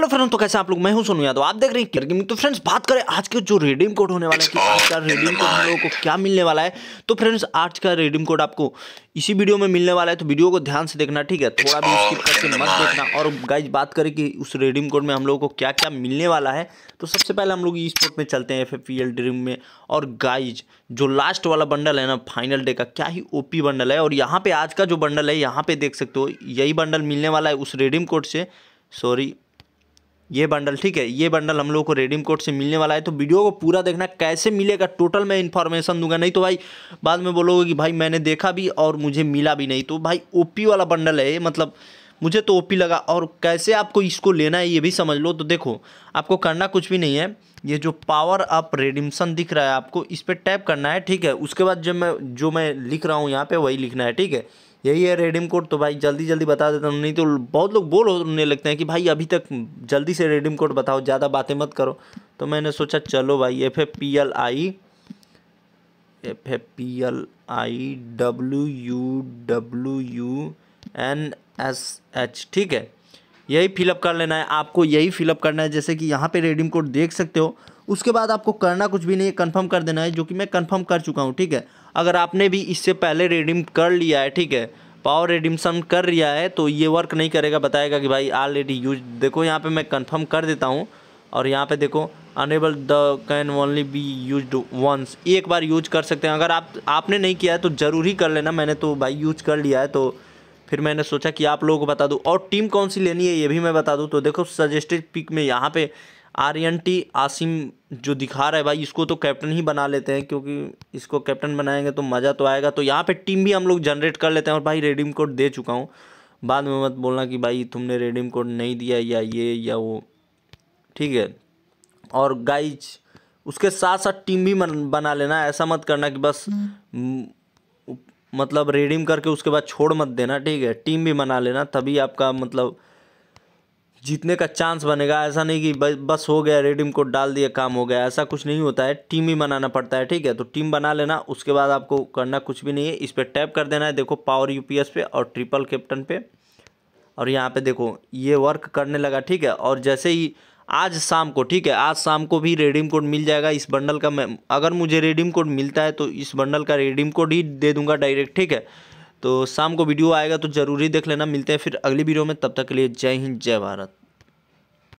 Hello friends तो कैसे आप लोग मैं हूं सोनू यादव आप देख रहे हैं गेमिंग तो फ्रेंड्स बात करें आज के जो रिडीम कोड होने वाला है कि आज का रिडीम कोड हम लोगों को क्या मिलने वाला है तो फ्रेंड्स आज का रिडीम कोड आपको इसी वीडियो में मिलने वाला है तो वीडियो को ध्यान से देखना ठीक है थोड़ा भी स्किप करके मत देखना और गाइज बात करें कि उस रिडीम कोड में हम लोगों को क्या क्या मिलने वाला है तो सबसे पहले हम लोग ई स्पोर्ट में चलते हैं एफ एफ ड्रीम में और गाइज जो लास्ट वाला बंडल है ना फाइनल डे का क्या ही ओपी बंडल है और यहाँ पे आज का जो बंडल है यहाँ पे देख सकते हो यही बंडल मिलने वाला है उस रिडीम कोड से सॉरी ये बंडल ठीक है ये बंडल हम लोग को रेडीम कोड से मिलने वाला है तो वीडियो को पूरा देखना कैसे मिलेगा टोटल मैं इन्फॉर्मेशन दूंगा नहीं तो भाई बाद में बोलोगे कि भाई मैंने देखा भी और मुझे मिला भी नहीं तो भाई ओपी वाला बंडल है मतलब मुझे तो ओपी लगा और कैसे आपको इसको लेना है ये भी समझ लो तो देखो आपको करना कुछ भी नहीं है ये जो पावर अप रेडिम्सन दिख रहा है आपको इस पर टैप करना है ठीक है उसके बाद जब मैं जो मैं लिख रहा हूँ यहाँ पर वही लिखना है ठीक है यही है रेडीम कोड तो भाई जल्दी जल्दी बता देता हूँ नहीं तो बहुत लोग बोल होने लगते हैं कि भाई अभी तक जल्दी से रेडीम कोड बताओ ज़्यादा बातें मत करो तो मैंने सोचा चलो भाई F F P L I F F P L I W U W U N S H ठीक है यही फिलअप कर लेना है आपको यही फिलअप करना है जैसे कि यहाँ पे रेडीम कोड देख सकते हो उसके बाद आपको करना कुछ भी नहीं है कन्फर्म कर देना है जो कि मैं कन्फर्म कर चुका हूँ ठीक है अगर आपने भी इससे पहले रिडीम कर लिया है ठीक है पावर रेडिमसन कर लिया है तो ये वर्क नहीं करेगा बताएगा कि भाई ऑलरेडी यूज देखो यहाँ पे मैं कंफर्म कर देता हूँ और यहाँ पे देखो enable the can only be use once एक बार यूज कर सकते हैं अगर आप आपने नहीं किया है तो ज़रूर ही कर लेना मैंने तो भाई यूज कर लिया है तो फिर मैंने सोचा कि आप लोगों को बता दूँ और टीम कौन सी लेनी है ये भी मैं बता दूँ तो देखो सजेस्टेड पिक में यहाँ पे टी आसिम जो दिखा रहा है भाई इसको तो कैप्टन ही बना लेते हैं क्योंकि इसको कैप्टन बनाएंगे तो मज़ा तो आएगा तो यहाँ पे टीम भी हम लोग जनरेट कर लेते हैं और भाई रेडीम कोड दे चुका हूँ बाद में मत बोलना कि भाई तुमने रेडीम कोड नहीं दिया या ये या वो ठीक है और गाइज उसके साथ साथ टीम भी बना लेना ऐसा मत करना कि बस हम्म। मतलब रिडीम करके उसके बाद छोड़ मत देना ठीक है टीम भी बना लेना तभी आपका मतलब जीतने का चांस बनेगा ऐसा नहीं कि बस हो गया रेडिम कोड डाल दिया काम हो गया ऐसा कुछ नहीं होता है टीम ही बनाना पड़ता है ठीक है तो टीम बना लेना उसके बाद आपको करना कुछ भी नहीं है इस पर टैप कर देना है देखो पावर यूपीएस पे और ट्रिपल कैप्टन पे और यहाँ पे देखो ये वर्क करने लगा ठीक है और जैसे ही आज शाम को ठीक है आज शाम को भी रेडीम कोड मिल जाएगा इस बंडल का मैं अगर मुझे रेडीम कोड मिलता है तो इस बंडल का रेडीम कोड ही दे दूंगा डायरेक्ट ठीक है तो शाम को वीडियो आएगा तो ज़रूर ही देख लेना मिलते हैं फिर अगली वीडियो में तब तक के लिए जय हिंद जय भारत